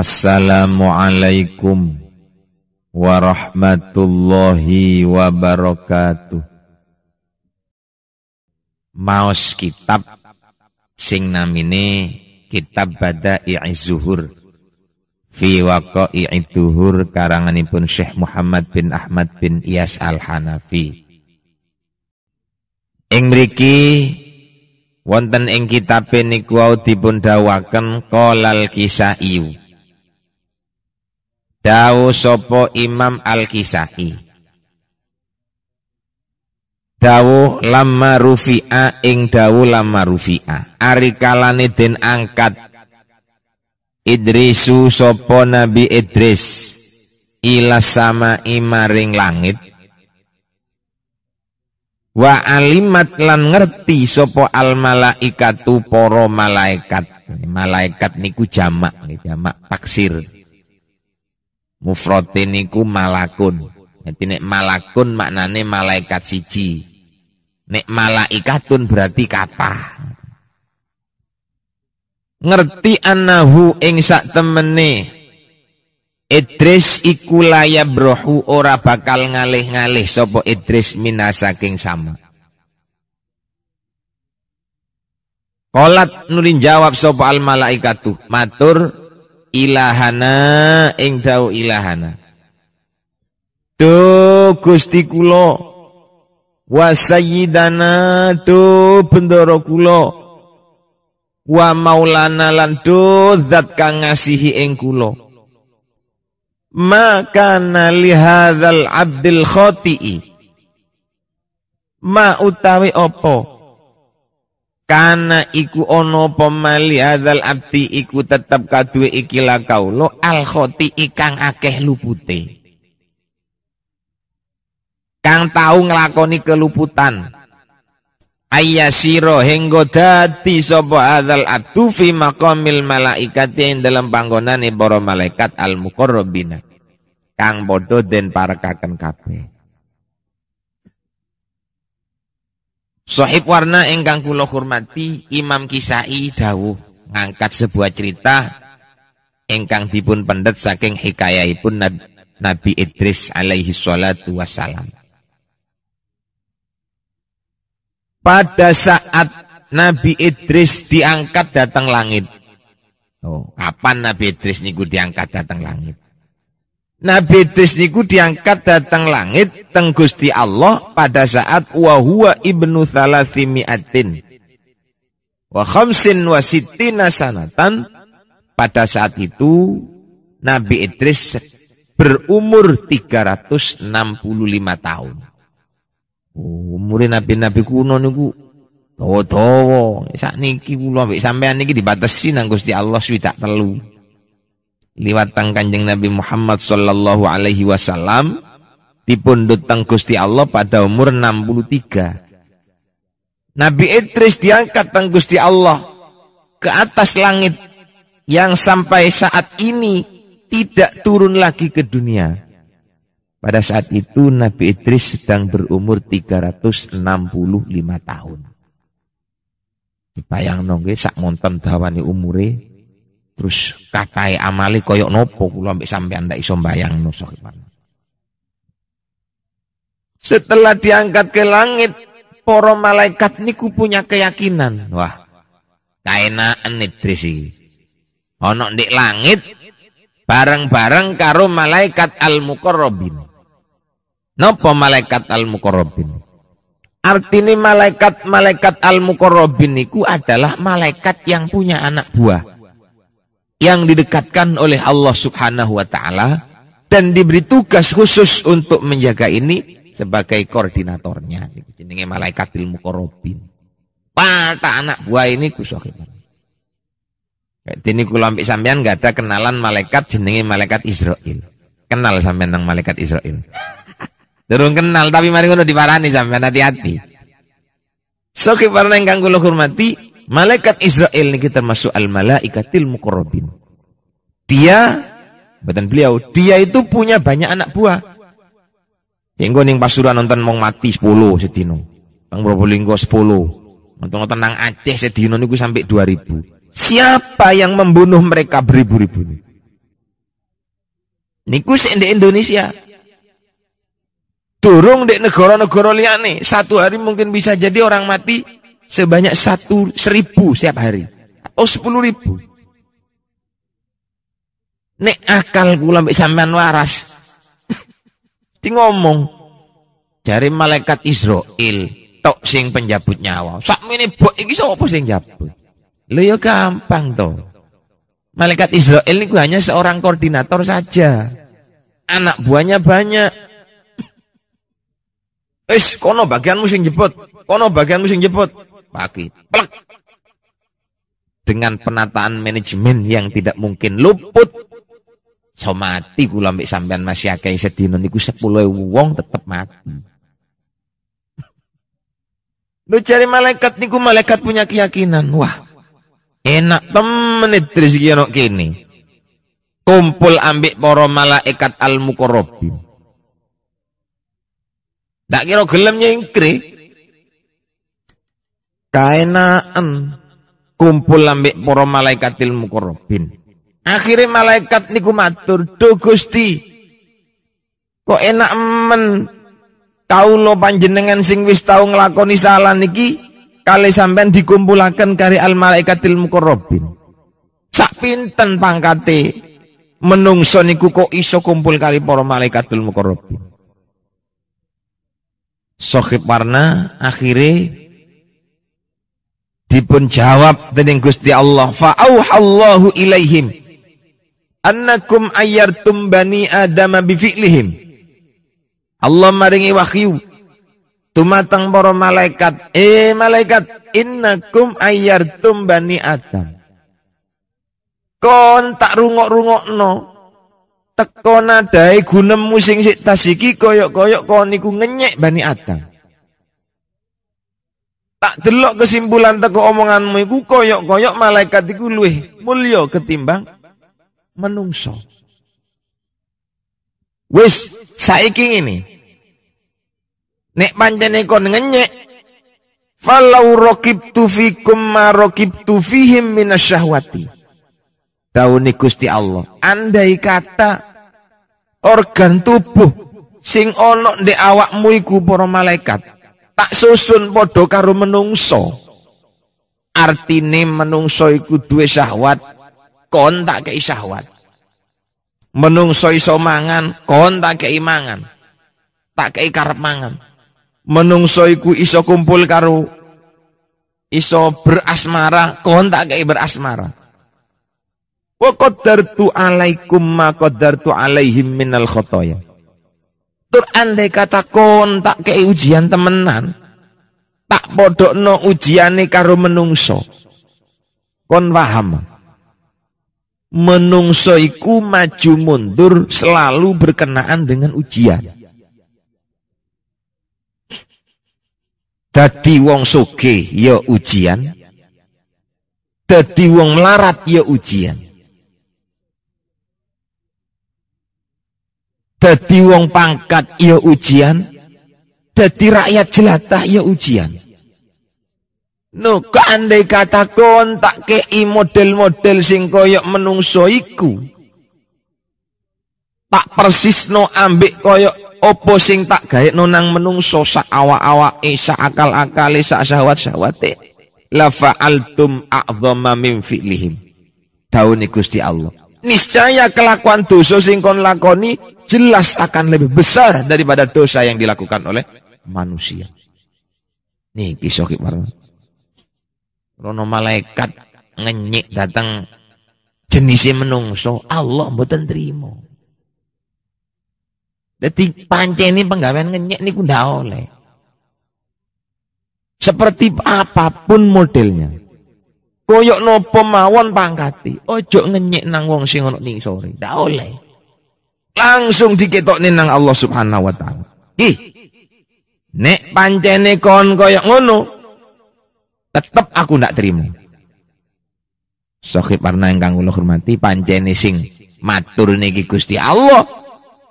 Assalamualaikum warahmatullahi wabarakatuh. Maos kitab sing namine Kitab Bada'i Zuhur fi waqa'i Zuhur karanganipun Syekh Muhammad bin Ahmad bin Iyas Al-Hanafi. Ing mriki wonten ing kitab niku dipun dawaken qolal iu. Dawu sopo Imam Al-Kisai Dawu lama rufi'a ing dawu lama rufi'a Arikalane den angkat Idrisu sopo Nabi Idris Ila sama imaring langit Wa alimat lan ngerti sopo al malaikatu poro malaikat Malaikat niku jamak Jamak paksir. Mufrotiniku malakun. Nanti nek malakun maknane malaikat siji. Nek malaikatun berarti kata. Ngerti anahu ing sak temene. Idris iku layab brohu ora bakal ngalih-ngalih sopo Idris mina saking sama. Kolat nurin jawab sopo al malaikatu matur ilahana ing dawu ilahana do gusti kula wa sayyidana do bendoro kula wa maulana lan do zat kang ngasihi ing kula maka nali hadzal abdil khati'i ma utawi opo, Karena iku ono pemali adal abdi iku tetap kaduwe ikilah kaulo al khoti ikang akeh lupute. Kang tahu ngelakoni keluputan. Ayyasiro henggo dadi sapa adzal abdu fi maqamil malaikati ing dalam panggonane para malaikat al muqarrabina. Kang padha den kakan kabeh. Sohib warna engkang kula hormati Imam Kisai dawuh ngangkat sebuah cerita engkang dipun pendet saking hikayahipun Nabi Idris alaihi salatu wasalam. Pada saat Nabi Idris diangkat datang langit. Oh, kapan Nabi Idris niku diangkat datang langit? Nabi Idris niku diangkat datang langit teng Gusti Allah pada saat huwa ibnu thalathimiatin wa khamsin wa sittina sanatan pada saat itu Nabi Idris berumur 365 tahun. Oh, umur nabi-nabi kuno niku dawa-dawa. Sakniki kula mbek sampean niki dibatesi nang Gusti Allah swidak telu liwat tang kanjeng Nabi Muhammad sallallahu alaihi wasallam dipundhut tang Gusti Allah pada umur 63. Nabi Idris diangkat tang Gusti Allah ke atas langit yang sampai saat ini tidak turun lagi ke dunia. Pada saat itu Nabi Idris sedang berumur 365 tahun. Bayang nongge sak monten dawani umure Terus katai amali koyok nopo kula ambek sampean ndak iso bayang no Setelah diangkat ke langit, para malaikat niku punya keyakinan. Wah, kaenaan Idris iki. Ana ndek langit bareng-bareng karo malaikat al-muqarrabin. nopo malaikat al-muqarrabin? Artinya malaikat-malaikat al-muqarrabin niku adalah malaikat yang punya anak buah yang didekatkan oleh Allah Subhanahu wa taala dan diberi tugas khusus untuk menjaga ini sebagai koordinatornya. malaikat ilmu korobin. Pata anak buah ini kusuh. ini kula ambek sampean gak ada kenalan malaikat jenenge malaikat Israel. Kenal sampean nang malaikat Israel. Durung kenal tapi mari ngono diparani sampean hati-hati. Sok so, ingkang kula hormati, Malaikat Israel ini kita masuk al-malaikatil mukorobin. Dia, badan beliau, dia itu punya banyak anak buah. Jenggo ning pasuruan nonton mau mati 10 setino. Bang Probolinggo 10. Nonton-nonton nang Aceh setino gue sampai 2000. Siapa yang membunuh mereka beribu-ribu ini? Niku di Indonesia. Turung di negara-negara liane. Satu hari mungkin bisa jadi orang mati sebanyak satu seribu setiap hari. atau oh, sepuluh ribu. Nek akal gula mbek sampean waras. Di ngomong dari malaikat Israel tok sing penjabut nyawa. Sakmene bok iki sapa sing jabut? Lho ya gampang to. Malaikat Israel niku hanya seorang koordinator saja. Anak buahnya banyak. Wis kono bagianmu sing jebot, kono bagianmu sing jebot. Pagi. Plak. Dengan penataan manajemen yang tidak mungkin luput. So mati kula mbek sampean masih akeh sedino niku 10 wong tetep mati. Lu cari malaikat niku malaikat punya keyakinan. Wah. Enak temen rezeki ono kene. Kumpul ambek para malaikat al muqarrabin Tak kira gelemnya ingkri kaenaan kumpul lambek para malaikatil mukarrabin. Akhirnya malaikat niku matur, "Duh Gusti, kok enak men lo panjenengan sing wis tau ngelakoni salah niki kali sampean dikumpulaken kari al malaikatil mukarrabin." Sak pinten pangkate menungso niku kok iso kumpul kali para malaikatul mukarrabin. Sohib warna akhirnya dipun jawab dening Gusti Allah fa auhallahu ilaihim annakum ayartum bani adama bi fi'lihim Allah maringi wahyu tumateng para malaikat eh malaikat innakum ayartum bani adam kon tak rungok-rungokno teko nadae gunemmu sing sik tas iki koyok-koyok kon niku ngenyek bani adam Tak delok kesimpulan teko omonganmu iku koyok-koyok malaikat iku luwih mulya ketimbang menungso. Wis saiki ini Nek pancene kon ngenyek falau raqibtu fikum ma raqibtu fihim minasyahwati. Dawuhne Gusti Allah. Andai kata organ tubuh sing ana ndek awakmu iku para malaikat tak susun podo karo menungso artine menungso iku duwe syahwat kon tak kei syahwat menungso iso mangan kon tak kei mangan tak kei karep mangan menungso iku iso kumpul karo iso berasmara kon tak kei berasmara wa qaddartu alaikum ma qaddartu alaihim minal khotoyah Tur andai kata kon tak kei ujian temenan, tak bodoh ujian ni karo menungso. Kon paham? Menungso iku maju mundur selalu berkenaan dengan ujian. Dadi wong soge ya ujian. Dadi wong larat ya ujian. Dadi wong pangkat ya ujian. Dadi rakyat jelata ya ujian. No, andai kata kon tak kei model-model sing koyok menungso iku. Tak no ambek koyok opo sing tak gaek nonang menungso sa awak e sa akal-akale, sa sahwat-sahwat La fa'altum a'dhamma min fi'lihim. Daune Gusti Allah niscaya kelakuan dosa sing kon lakoni jelas akan lebih besar daripada dosa yang dilakukan oleh manusia. Nih kisah kibar. Rono malaikat ngenyik datang jenisnya menungso Allah mboten terima. Dadi panceni ini penggawean ngenyek niku ndak oleh. Seperti apapun modelnya. Koyok nopo mawon pangkati. Ojo ngenyek nang wong sing ono ning sore. Ndak oleh. Langsung diketokne nang Allah Subhanahu wa taala. Ki. Nek pancene kon koyok ngono, tetep aku ndak terima. Sohib warna yang kang hormati pancene sing matur niki Gusti Allah.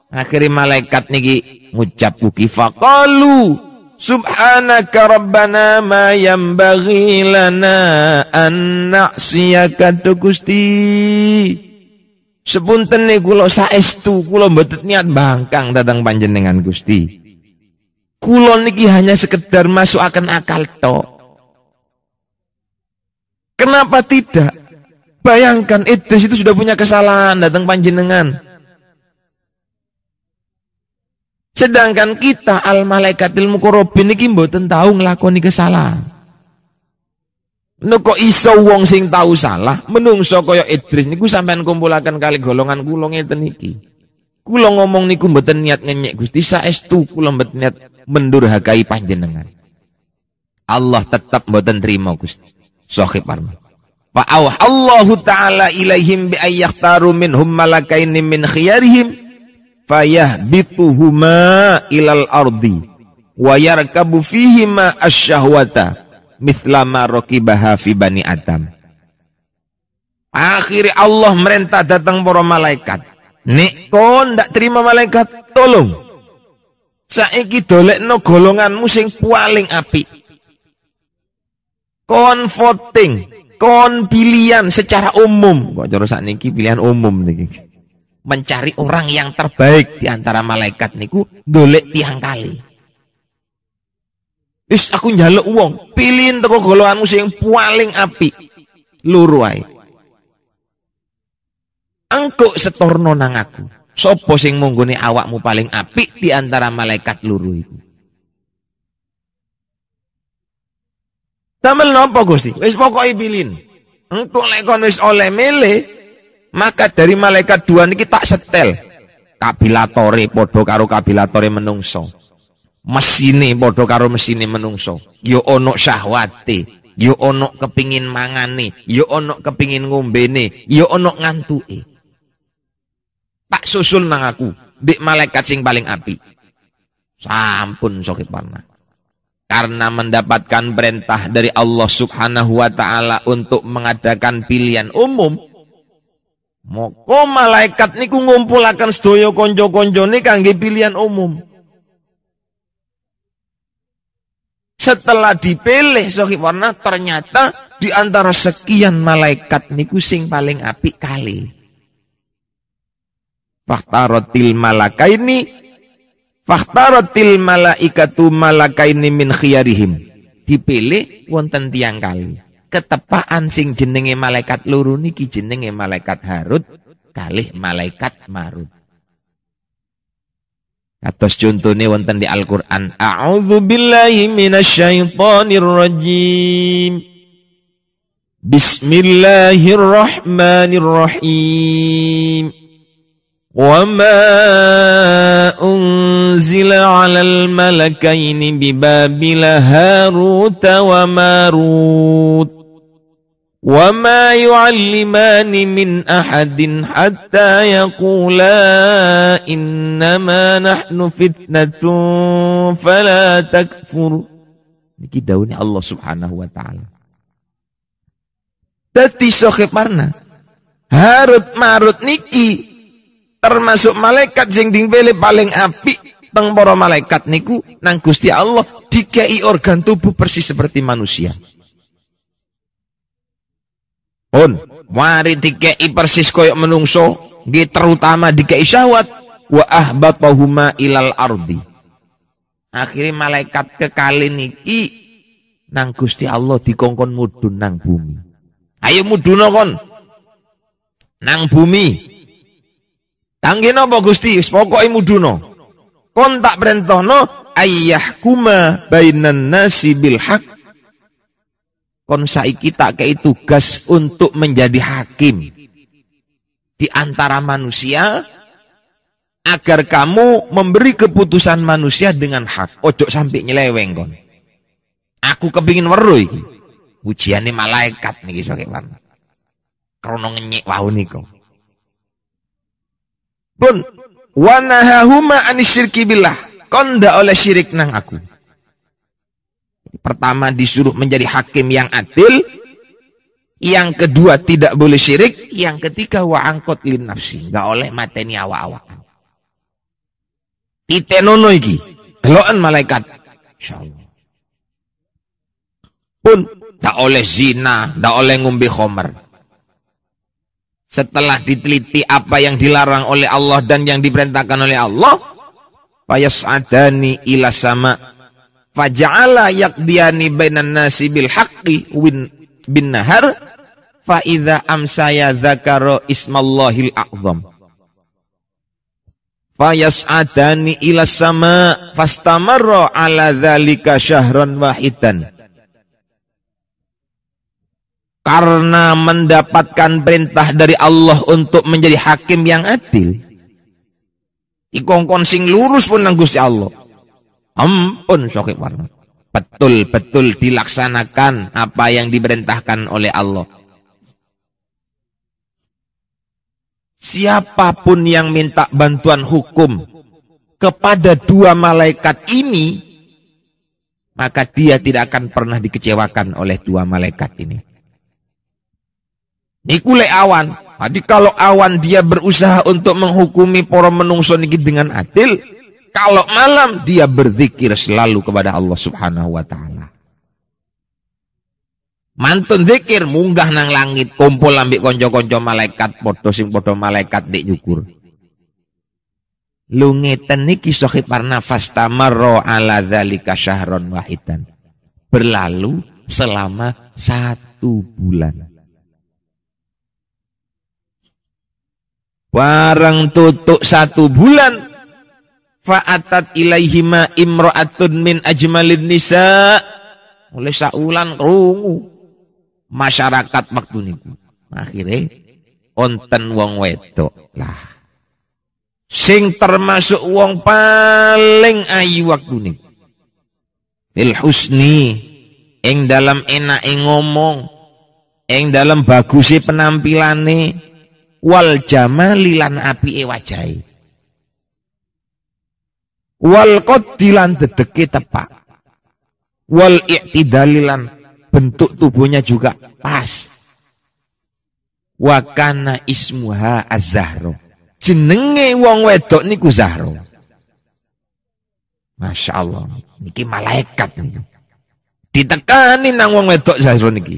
Akhirnya malaikat niki ngucap uki faqalu Subhanaka Rabbana ma yambaghi lana an na'siyaka Gusti. Sepunten nih kulo saestu kulo mboten niat bangkang datang panjenengan Gusti. Kulo niki hanya sekedar masuk akan akal tok. Kenapa tidak? Bayangkan itu sudah punya kesalahan datang panjenengan. Sedangkan kita al malaikatil mukarrabin iki mboten tahu nglakoni kesalahan. nukok iso wong sing tahu salah, menungso koyo Idris niku sampean kumpulaken kali golongan kula ngeten iki. Kula ngomong niku mboten niat ngenyek Gusti saestu kula mboten niat mendurhakai panjenengan. Allah tetap mboten trimo Gusti. Sohib Arman. Fa'awah Allahu Ta'ala ilaihim bi tarumin minhum malakaini min khiyarihim fayahbituhuma ilal ardi wa yarkabu fihima asyahwata mislama rakibaha fi bani Adam. Akhirnya Allah merintah datang para malaikat. Nek kon ndak terima malaikat, tolong. Saiki dolekno golonganmu sing paling apik. Kon voting, kon pilihan secara umum. Kok cara sakniki pilihan umum niki mencari orang yang terbaik di antara malaikat niku dolek tiang kali. Is aku nyalek uang, pilihin teko golonganmu yang paling api. luruai. Angko setorno nang aku. Sopo sing mungguni awakmu paling api di antara malaikat luru itu. Tamel nopo Gusti? Wis pokoknya pilih. Engko lek wis oleh milih, maka dari malaikat dua ini tak setel kabilatore podo karo kabilatore menungso mesini podo karo mesini menungso yo ya onok syahwati, yo ya onok kepingin mangane yo ya onok kepingin ngombene yo onok ngantui, tak susul nang aku di malaikat sing paling api sampun sokit panah karena mendapatkan perintah dari Allah Subhanahu wa taala untuk mengadakan pilihan umum Moko malaikat niku sedoyo konjo-konjo nih kangge pilihan umum. Setelah dipilih Sohib Warna ternyata di antara sekian malaikat niku sing paling api kali. Faktarotil malakaini Faktarotil malaikatu ini min khiyarihim Dipilih wonten tiang kali ketepaan sing jenenge malaikat luru niki jenenge malaikat Harut kalih malaikat Marut. Atas contohnya wonten di Al-Qur'an, "A'udzu billahi minasyaitonir rajim." Bismillahirrahmanirrahim. وما أنزل bi الملكين Harut wa marut. وما يعلمان من أحد حتى يقولا إنما نحن فتنة فلا تكفر Niki daunnya Allah subhanahu wa ta'ala. Dati marna. Harut marut niki. Termasuk malaikat yang dingbele paling api. Tengboro malaikat niku. Nang gusti Allah. Dikai organ tubuh persis seperti manusia pun mari dikei persis koyok menungso, nggih terutama dikei syahwat wa ahbatahuma ilal ardi. Akhirnya malaikat kekali niki nang Gusti Allah dikongkon mudun nang bumi. Ayo mudun kon. Nang bumi. tanggi nopo Gusti? Pokoke mudun. Kon tak no ayyahkuma bainan nasi bil kon saiki tak kei tugas untuk menjadi hakim di antara manusia agar kamu memberi keputusan manusia dengan hak. Ojo sampai nyeleweng kon. Aku kepingin weruh iki. Ujiane malaikat niki kan. Krono ngenyek wau niku. Pun wanahahuma anisyirki billah. Kon ndak oleh syirik nang aku. Pertama disuruh menjadi hakim yang adil. Yang kedua tidak boleh syirik. Yang ketiga wa'angkot lin nafsi. Gak oleh mateni awak-awak. Titenono iki. Delokan malaikat. InsyaAllah. Pun tak oleh zina. Tak oleh ngumbi khomer. Setelah diteliti apa yang dilarang oleh Allah dan yang diperintahkan oleh Allah, payas'adani ila sama faja'ala yaqdiyani bainan nasi bil haqqi win bin nahar fa idza amsaya dzakara ismallahil a'zam fa yas'adani ila sama fastamarra ala dzalika syahran wahidan karena mendapatkan perintah dari Allah untuk menjadi hakim yang adil. ikon-ikon sing lurus pun nang Gusti Allah ampun Syekh warna. Betul-betul dilaksanakan apa yang diperintahkan oleh Allah. Siapapun yang minta bantuan hukum kepada dua malaikat ini, maka dia tidak akan pernah dikecewakan oleh dua malaikat ini. Nikule awan. Jadi kalau awan dia berusaha untuk menghukumi para menungso niki dengan adil, kalau malam dia berzikir selalu kepada Allah Subhanahu wa taala. Mantun zikir munggah nang langit, kumpul ambek konco-konco malaikat, padha sing padha malaikat dik nyukur. Lungeten ngeten niki sohibar nafas tamarro ala dzalika syahron wahidan. Berlalu selama satu bulan. Barang tutup satu bulan, Fa'atat ilaihima imra'atun min ajmalin nisa. oleh saulan rungu Masyarakat waktu ini Akhirnya, onten wong wedok lah. Sing termasuk wong paling ayu waktu ini Fil husni. yang dalam enak yang ngomong. yang dalam bagusnya penampilane. Wal jamalilan api e wajahnya wal qaddilan dedeke tepak wal i'tidalilan bentuk tubuhnya juga pas Wakana ismuha az-zahra jenenge wong wedok niku Zahra Masya Allah niki malaikat niku ditekani nang wong wedok Zahra niki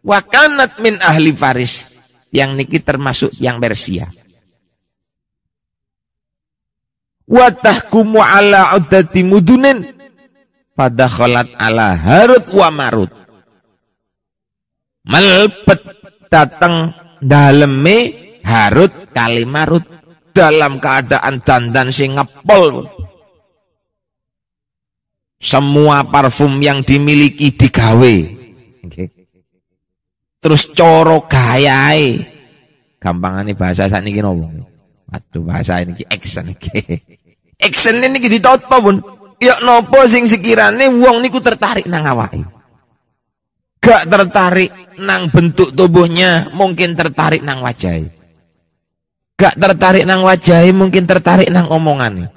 Wakanat min ahli Faris yang niki termasuk yang Persia wa tahkumu ala udati mudunin kholat ala harut wa marut melpet datang daleme harut kali marut dalam keadaan dandan sing ngepol semua parfum yang dimiliki digawe okay. terus coro gayai gampangane bahasa sakniki nopo aduh bahasa ini action Action ini ditata pun. Ya nopo sing sekirane wong niku tertarik nang awake. Gak tertarik nang bentuk tubuhnya, mungkin tertarik nang wajahnya. Gak tertarik nang wajahnya, mungkin tertarik nang omongannya.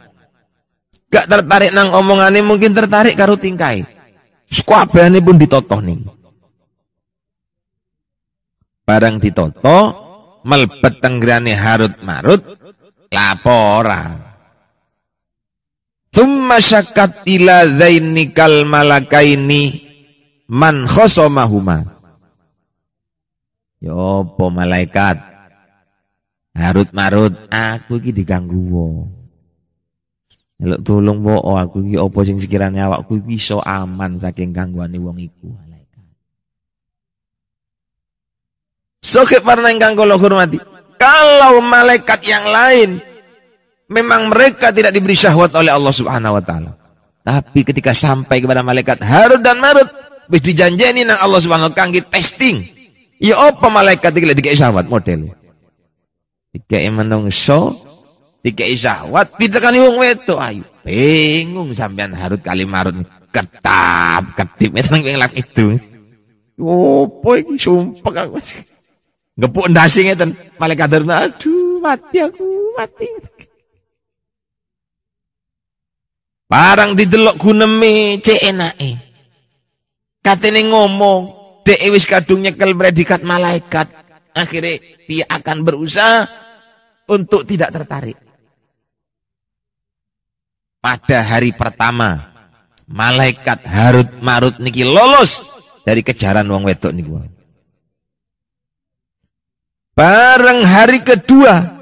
Gak tertarik nang omongannya, mungkin tertarik karo tingkai. Sekuabane pun ditoto nih. Barang ditoto, melbet tenggerane harut marut, laporan. Thumma syakat ila zainikal malakaini man khosomahuma. Ya apa malaikat? Harut marut aku ini diganggu Kalau Elok tolong oh, aku ini apa sing sekirane awakku ini so aman saking gangguan wong iku Sokip Sokep warna ganggu kula hormati. Kalau malaikat yang lain Memang mereka tidak diberi syahwat oleh Allah Subhanahu wa taala. Tapi ketika sampai kepada malaikat Harut dan Marut, bisa dijanjeni nang Allah Subhanahu wa taala testing. Ya apa malaikat tiga tiga syahwat model. Dikai menungso, dikai syahwat, kan wong wetu. ayo. Bingung sampean Harut kali Marut ketap ketip tenan yang ngelak itu. Oh iki sumpah aku. Gepuk ndasing ngeten malaikat Harut aduh mati aku mati. Parang didelok guneme cek enake. Katene ngomong, dek wis kadung nyekel predikat malaikat. Akhirnya dia akan berusaha untuk tidak tertarik. Pada hari pertama, malaikat Harut Marut niki lolos dari kejaran wong wedok niku. Bareng hari kedua,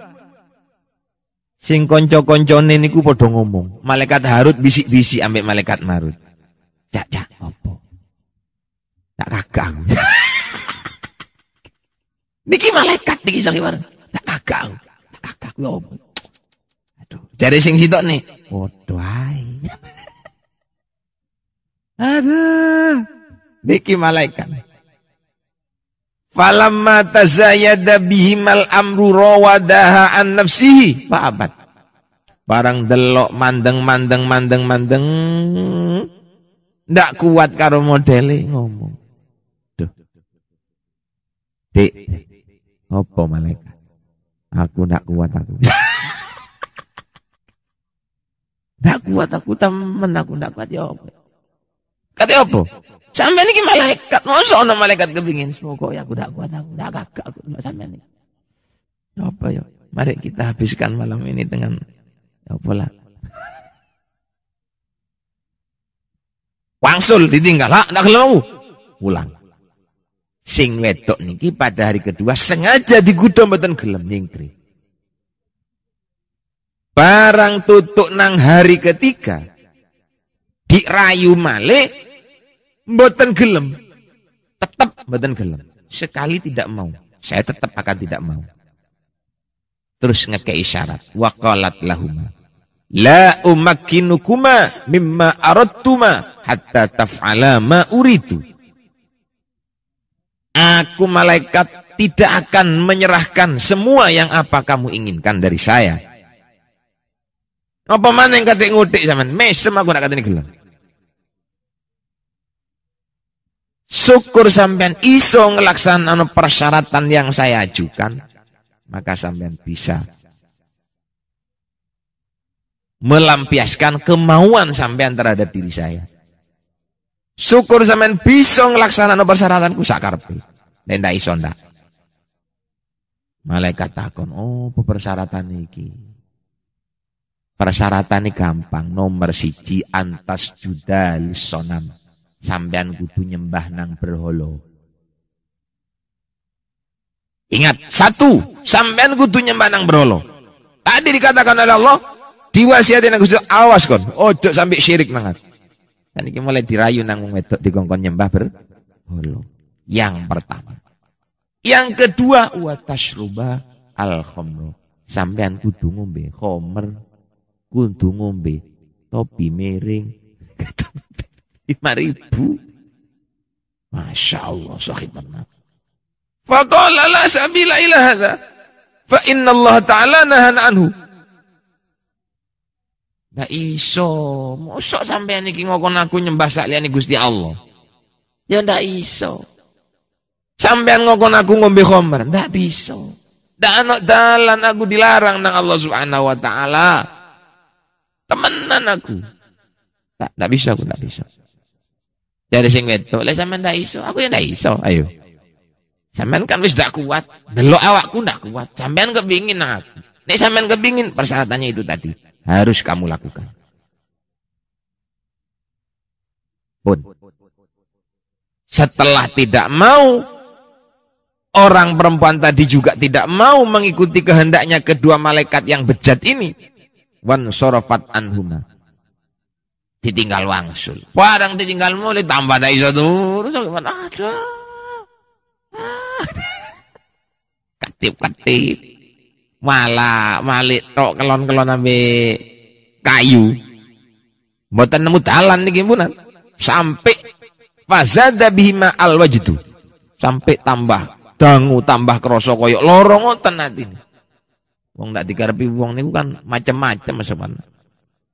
Sing konco-koncone niku padha ngomong. Malaikat Harut bisik-bisik ambek malaikat Marut. Cak cak opo? Tak kagak. niki malaikat niki sak Tak kagak. Tak kagak kuwi opo? Ya Aduh, jare sing sitok nih. Waduh ae. Aduh. Niki malaikat. Falamma tazayada bihimal amru rawadaha an nafsihi fa'abat. Barang delok mandeng mandeng mandeng mandeng ndak kuat karo modele ngomong. Duh. Dik. Apa malaikat? Aku ndak kuat aku. ndak kuat aku tak aku ndak kuat ya apa. Kata apa? Sampai ini malaikat. Masa ada malaikat kebingin, Semoga ya aku tak kuat. Aku tak gagal. Aku sampai ini. Ya apa ya? Mari kita habiskan malam ini dengan. Ya apa lah. Wangsul ditinggal. Hak dak kelau. Pulang. Sing wedok niki pada hari kedua. Sengaja digudam beton gelem nyingkri. Barang tutuk nang hari ketiga. Dirayu malik Mboten gelem. Tetap mboten gelem. Sekali tidak mau. Saya tetap akan tidak mau. Terus isyarat. syarat. Waqalat lahuma. La umakinukuma, mimma aradtuma hatta taf'ala ma uritu. Aku malaikat tidak akan menyerahkan semua yang apa kamu inginkan dari saya. Apa mana yang kata ngutik zaman? Mesem aku nak ini gelap. Syukur sampean iso ngelaksanakan persyaratan yang saya ajukan. Maka sampean bisa melampiaskan kemauan sampean terhadap diri saya. Syukur sampean bisa persyaratan anu persyaratanku sakarpe. Nenda iso ndak. Malaikat takon, oh persyaratan ini, Persyaratan ini gampang. Nomor siji antas judal sonam. Sampean iya, kudu iya. nyembah nang berholo. Ingat, satu, sampean kudu nyembah nang berholo. Tadi dikatakan oleh Allah, diwasiatin nang awas kon, ojo sampai syirik nangat. Dan ini mulai dirayu nang wedok dikongkon nyembah berholo. Yang pertama. Yang kedua, watashruba al-khomro. Sampean kudu ngombe khomer, kudu ngombe topi miring lima ribu. Masya Allah, sahih benar. Faqala la sabila ila hadha. Fa inna Allah Ta'ala nahan anhu. Nah iso, mosok sampean kini ngokon aku nyembah sakliyane Gusti Allah. Ya ndak iso. Sampai ngokon aku ngombe khamr, ndak bisa. Tak anak dalan aku dilarang nang Allah Subhanahu wa taala. Temenan aku. Tak, tak bisa aku, tak bisa. Dari sing wedok, lek sampean ndak iso, aku yang ndak iso. Ayo. Sampean kan wis ndak kuat, delok awakku ndak kuat. Sampean kepingin aku. Nek sampean kepingin persyaratannya itu tadi harus kamu lakukan. Pun. Setelah tidak mau orang perempuan tadi juga tidak mau mengikuti kehendaknya kedua malaikat yang bejat ini wan sorofat anhuna ditinggal wangsul. Barang ditinggal mulai tambah dari iso turu gimana ada. Ah. Ketip-ketip. Malah malik tok kelon-kelon ambe kayu. Mboten nemu dalan nih gimana? Sampai fazada bihima alwajdu. Sampai tambah dangu tambah krasa lorong Lorong ngoten atine. Wong ndak dikarepi wong niku kan macam-macam sebenarnya.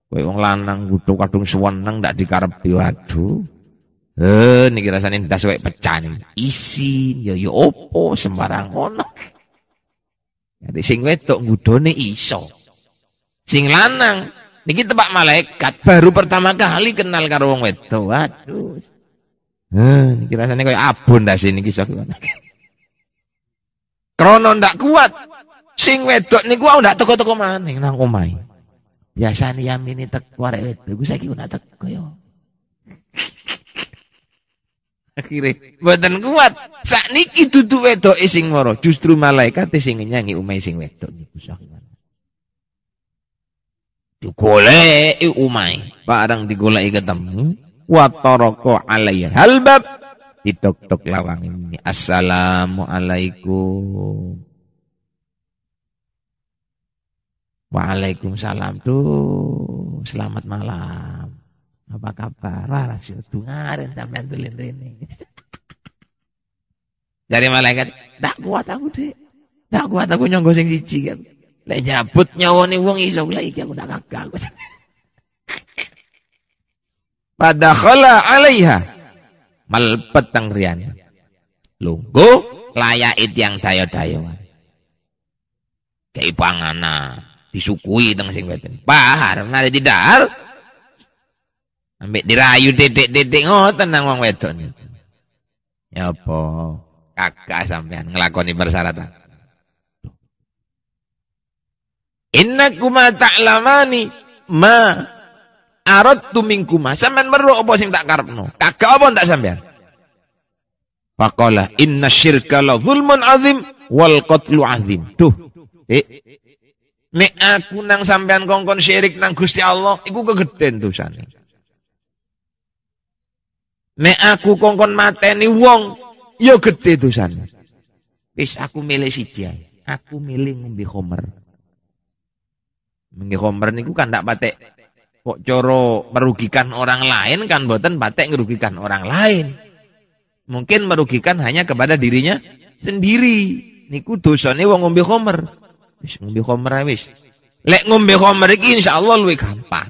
Kowe wong lanang kudu kadung suweneng ndak dikarepi waduh. Eh niki rasane ndas wae pecah. Isi ya ya opo sembarang ngono. Jadi sing wedok ngudone iso. Sing lanang niki tebak malaikat baru pertama kali kenal karo wong wedok. Waduh. Eh niki rasane koyo abun ndas niki iso. Krono ndak kuat. Sing wedok niku aku ndak teko-teko maning nang omahe yang ini tek warek wedok gue saya kira teko ya. akhirnya badan kuat. Sakniki dudu wedoke ising moro justru malaikat ising nyanyi umai sing wedok niku Digoleki umai, barang digoleki ketemu watoroko taraka halbab ditok-tok lawang ini assalamualaikum Waalaikumsalam tuh. Selamat malam. Apa kabar? Wah, rasio dengarin sampai tulen ini. Dari malaikat, tak kuat aku deh. Tak kuat aku nyonggo sing cici kan. Lek nyabut nyawane wong iso lek iki aku tak gagal. Padakhala alaiha malpet malpetang riyan. Lungguh layak it yang dayo dayo Kei panganan disukui teng sing weten. Pahar mari didar. Ambek dirayu dedek-dedek ngoten nang wong wedon. Ya apa? Kakak sampean nglakoni persyaratan. Innakuma ta'lamani ma aradtu minkuma. Sampean perlu apa sing tak karepno? Kakak apa tak sampean? Faqala inna syirka la zulmun azim wal qatlu azim. Tuh. Eh, Nek aku nang sampean kongkon syirik nang Gusti Allah, iku kegeden sana. Nek aku kongkon mateni wong, yo ya gede sana. Wis aku milih si ae. Aku milih ngombe homer. Ngombe homer niku kan ndak patek kok coro merugikan orang lain kan boten patek merugikan orang lain. Mungkin merugikan hanya kepada dirinya sendiri. Niku dosane wong ngombe homer. Wis ngombe khamr wis. Lek ngombe khamr iki insyaallah luwih gampang.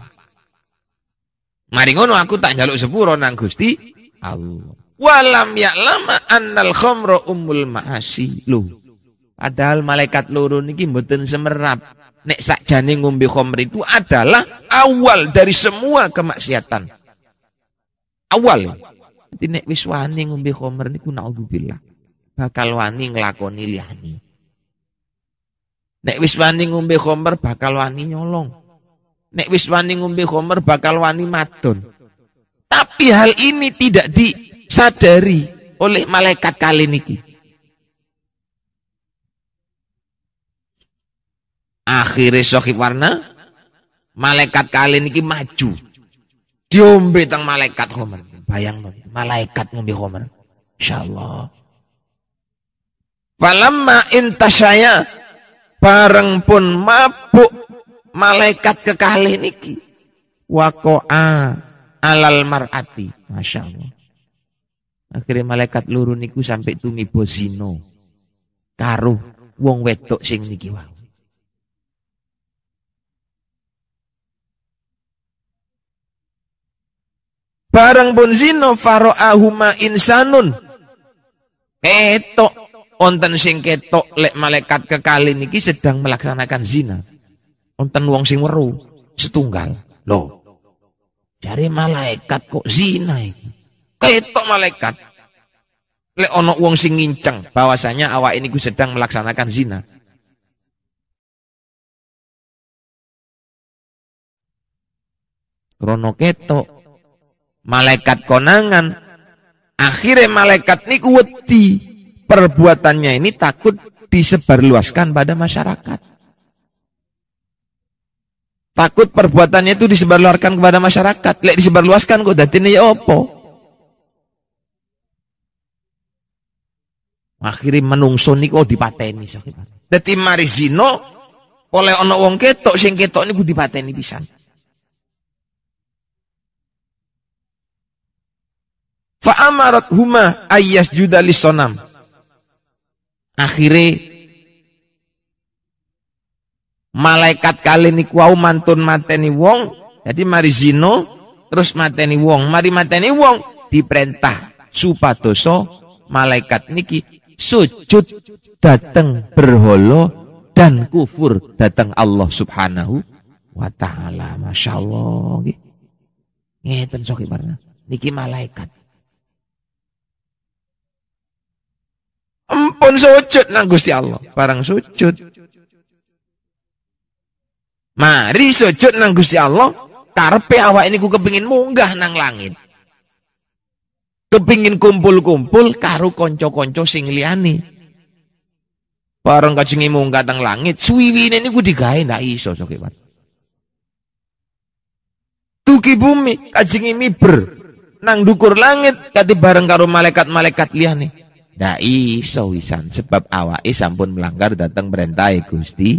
Mari ngono aku tak njaluk sepuro nang Gusti Allah. Walam ya lama annal khamra ummul ma'asi. lu. Padahal malaikat loro niki mboten semerap. Nek sakjane ngombe khamr itu adalah awal dari semua kemaksiatan. Awal. Nanti nek wis wani ngombe khamr niku naudzubillah. Bakal wani nglakoni liyane. Nek wis wani ngombe khomer bakal wani nyolong. Nek wis wani ngombe khomer bakal wani madun. Tapi hal ini tidak disadari oleh malaikat kali niki. Akhirnya sohib warna malaikat kali niki maju. Diombe tang malaikat khomer. Bayang malaikat ngombe khomer. Insyaallah. Falamma intasaya bareng pun mabuk malaikat kekalih niki wakoa alal mar'ati masya allah akhirnya malaikat luru niku sampai tumi bozino, karuh wong wetok sing niki wau Barang pun zino faro'ahuma insanun. Ketok Onten sing ketok lek malaikat kekali niki sedang melaksanakan zina. Onten wong sing weru setunggal. Loh. Dari malaikat kok zina iki. Ketok malaikat. Lek ono wong sing nginceng bahwasanya awak ini ku sedang melaksanakan zina. Krono ketok malaikat konangan akhirnya malaikat niku wedi perbuatannya ini takut disebarluaskan pada masyarakat. Takut perbuatannya itu disebarluaskan kepada masyarakat. Lek disebarluaskan kok datine ya opo? Akhirnya menungso oh dipateni Dati Marizino oleh ono wong ketok sing ketok kok dipateni bisa. Faamarat huma ayas judalis sonam akhirnya malaikat kali niku wau mantun mateni wong jadi mari zino terus mateni wong mari mateni wong diperintah supadoso malaikat niki sujud datang berholo dan kufur datang Allah subhanahu wa ta'ala masya Allah ngeten soki niki malaikat Empun sujud nang Gusti Allah, barang sujud. Mari sujud nang Gusti Allah, karepe awak ini ku kepingin munggah nang langit. Kepingin kumpul-kumpul karu konco-konco sing liyane. Barang kajengi munggah nang langit, suwiwine niku digawe ndak iso sokiwan. Tuki bumi kajengi miber nang dukur langit kati bareng karo malaikat-malaikat liyane dai sawisan sebab awak isam pun melanggar datang perintah Gusti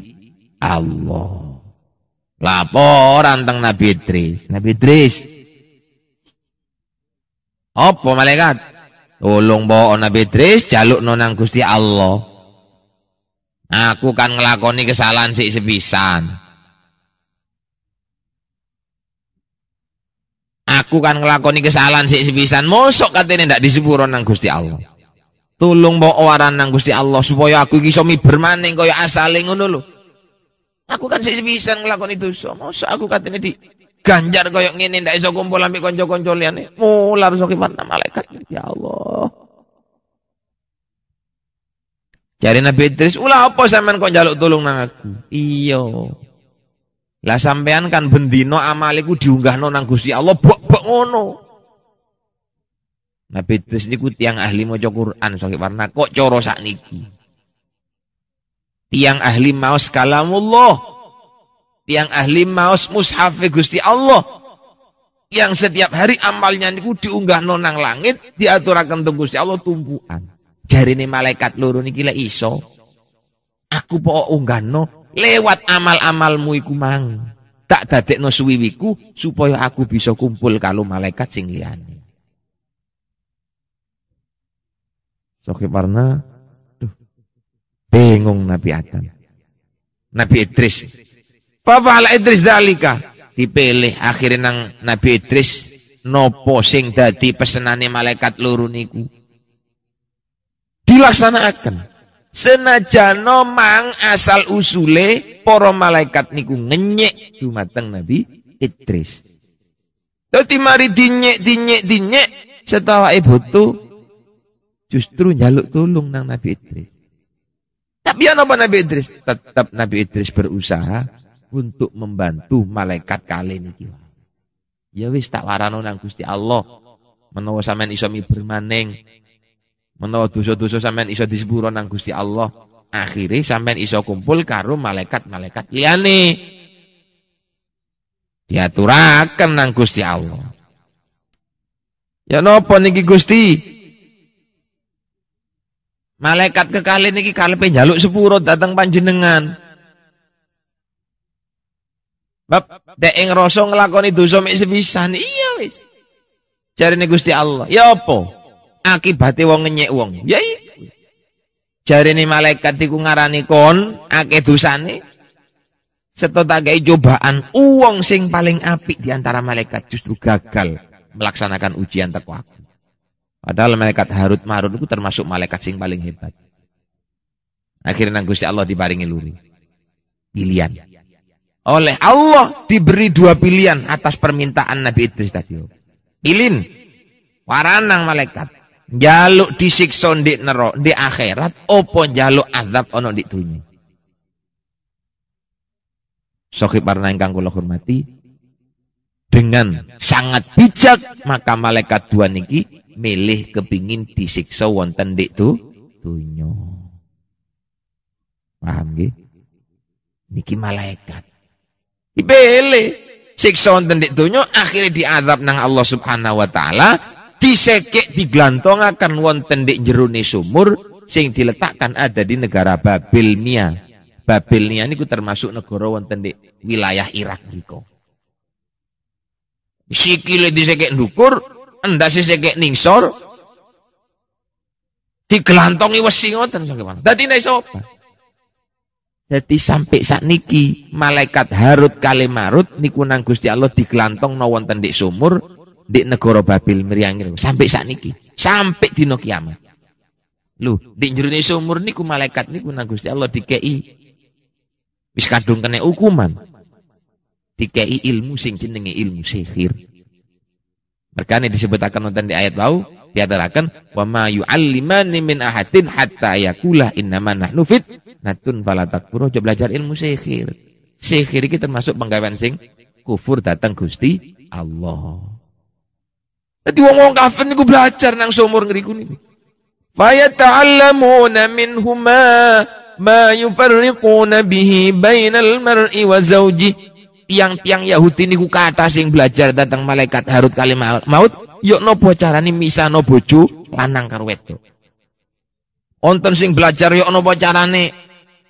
Allah. Laporan tentang Nabi Idris. Nabi Idris. Apa malaikat? Tolong bawa Nabi Idris jaluk nonang Gusti Allah. Aku kan ngelakoni kesalahan si sebisan aku kan ngelakoni kesalahan si sebisan mosok katanya tidak disebut nang Gusti Allah Tulung bawa waran nang Gusti Allah supaya aku iki iso miber maning kaya asale ngono lho. Aku kan sik ngelakon nglakoni dosa. masa aku katene di ganjar kau yang ngene ndak iso kumpul ambek kanca-kanca liyane. Mular mana malaikat ya Allah. Jari Nabi Idris, ulah apa sampean kau jaluk tulung nang aku? Iya. Lah sampean kan bendino amaliku diunggah nang Gusti Allah, bok-bok ngono. Nabi Idris niku tiang ahli mojo Quran saking warna kok sak niki Tiang ahli maus kalamullah. Tiang ahli maus mushafi Gusti Allah. Yang setiap hari amalnya niku diunggah nonang langit, diaturakan tunggu Gusti Allah tumpuan. nih malaikat loro niki gila iso. Aku pokok no lewat amal-amalmu iku mang. Tak no suwiwiku supaya aku bisa kumpul kalau malaikat singliani. Sokip warna, tuh, bingung Nabi Adam. Nabi Idris. ala Idris dalika. Dipilih akhirnya nang Nabi Idris nopo sing dadi pesenani malaikat luruniku Dilaksanakan. Senajano mang asal usule poro malaikat niku ngenyek dumateng Nabi Idris. tadi mari dinyek dinyek dinyek ibu tuh Justru jaluk tolong nang Nabi Idris. Tapi apa Nabi Idris? Tetap Nabi Idris berusaha untuk membantu malaikat kali ini. Ya wis tak warano nang Gusti Allah. Menawa sampean iso bermaning. menawa dosa-dosa sampean iso disepuro nang Gusti Allah, akhirnya sampean iso kumpul karo malaikat-malaikat liyane. Diaturaken nang Gusti Allah. Ya nopo niki Gusti? Malaikat kekalih niki kalepe njaluk sepuro datang panjenengan. Bab dek ing rasa nglakoni dosa mek sepisan. Iya wis. Jarine Gusti Allah, ya apa? Akibate wong ngenyek wong. Ya iya. Jarine malaikat iku ngarani kon akeh dosane. Seto tak cobaan uang sing paling apik di antara malaikat justru gagal melaksanakan ujian takwa Padahal malaikat Harut Marut itu termasuk malaikat sing paling hebat. Akhirnya Gusti Allah diparingi luri. Pilihan. Oleh Allah diberi dua pilihan atas permintaan Nabi Idris tadi. Pilin waranang malaikat jaluk disiksa di nerok di akhirat opo jaluk azab ono di dunia. Sokhi parna yang kula hormati dengan sangat bijak maka malaikat dua niki milih kepingin disiksa wonten dik tu dunya. Paham gak Niki malaikat. ibele siksa wonten dik dunya akhirnya diadap nang Allah Subhanahu wa taala disekek akan wonten dik jeruni sumur sing diletakkan ada di negara Babilnia Babilnia niku termasuk negara wonten dik wilayah Irak niku. Sikile disekek ndukur endah sisikik ningsor digelantongi wesi ngoten sampun. Dadi nek sopan. Dadi sampai saat niki malaikat Harut kali Marut niku nang Gusti Allah digelantong no wonten di sumur di negara Babil mriyangir sampai saat niki sampai dino kiamat. lu di jerone sumur niku malaikat niku nang Gusti Allah dikei wis kadung kena hukuman. Dikei ilmu sing jenenge ilmu sihir. Makanya disebutakan nonton di ayat bau diantarakan wa ma yu'allimani min ahatin hatta yakulah innama nahnu natun falatakfuru coba belajar ilmu sihir. Sihir iki termasuk penggawean sing kufur datang Gusti Allah. Jadi wong-wong kafir niku belajar nang seumur ngriku niku. Fayata'allamuna minhuma ma yufarriquna bihi bainal mar'i wa zawjihi tiang-tiang Yahudi niku kata yang belajar datang malaikat harut kali maut yuk nopo misa no bojo lanang karo karweto onten sing belajar yuk nopo carane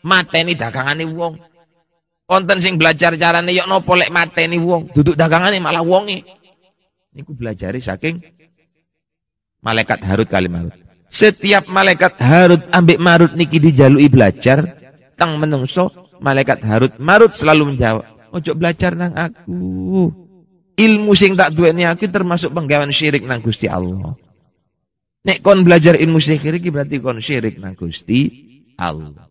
mateni dagangane wong onten sing belajar carane yuk nopo lek mateni wong duduk dagangane malah wonge ku belajari saking malaikat harut kali maut setiap malaikat harut ambek marut niki dijalui belajar tang menungso malaikat harut marut selalu menjawab ojo belajar nang aku. Ilmu sing tak ni aku termasuk penggawaan syirik nang Gusti Allah. Nek kon belajar ilmu sihir iki berarti kon syirik nang Gusti Allah.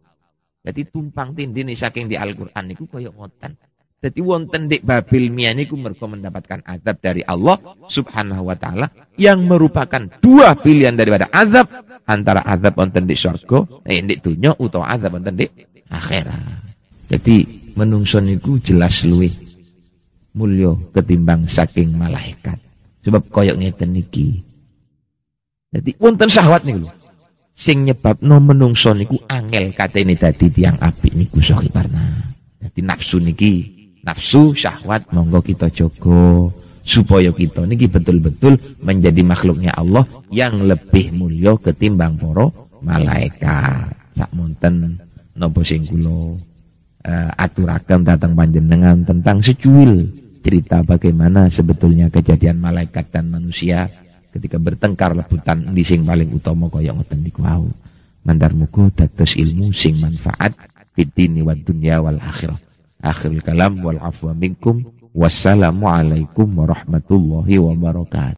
Jadi tumpang nih saking di Al-Qur'an niku kaya ngoten. Jadi wonten dek Babil mian niku mergo mendapatkan azab dari Allah Subhanahu wa taala yang merupakan dua pilihan daripada azab antara azab wonten dik syurga, eh di dunia utawa azab wonten dik akhirat. Jadi menungso niku jelas luwih mulio ketimbang saking malaikat. Sebab koyok ngeten niki. Jadi wonten syahwat niku lho. Sing nyebabno menungso niku angel ini tadi tiang apik niku sahi parna. Jadi nafsu niki, nafsu syahwat monggo kita jaga supaya kita niki betul-betul menjadi makhluknya Allah yang lebih mulio ketimbang poro malaikat. Sak monten napa sing uh, eh, aturakan datang panjenengan tentang secuil cerita bagaimana sebetulnya kejadian malaikat dan manusia ketika bertengkar lebutan di sing paling utama kaya ngoten niku wau mandar muga dados ilmu sing manfaat fitini wa dunya wal akhirah akhirul kalam wal afwa minkum wassalamualaikum warahmatullahi wabarakatuh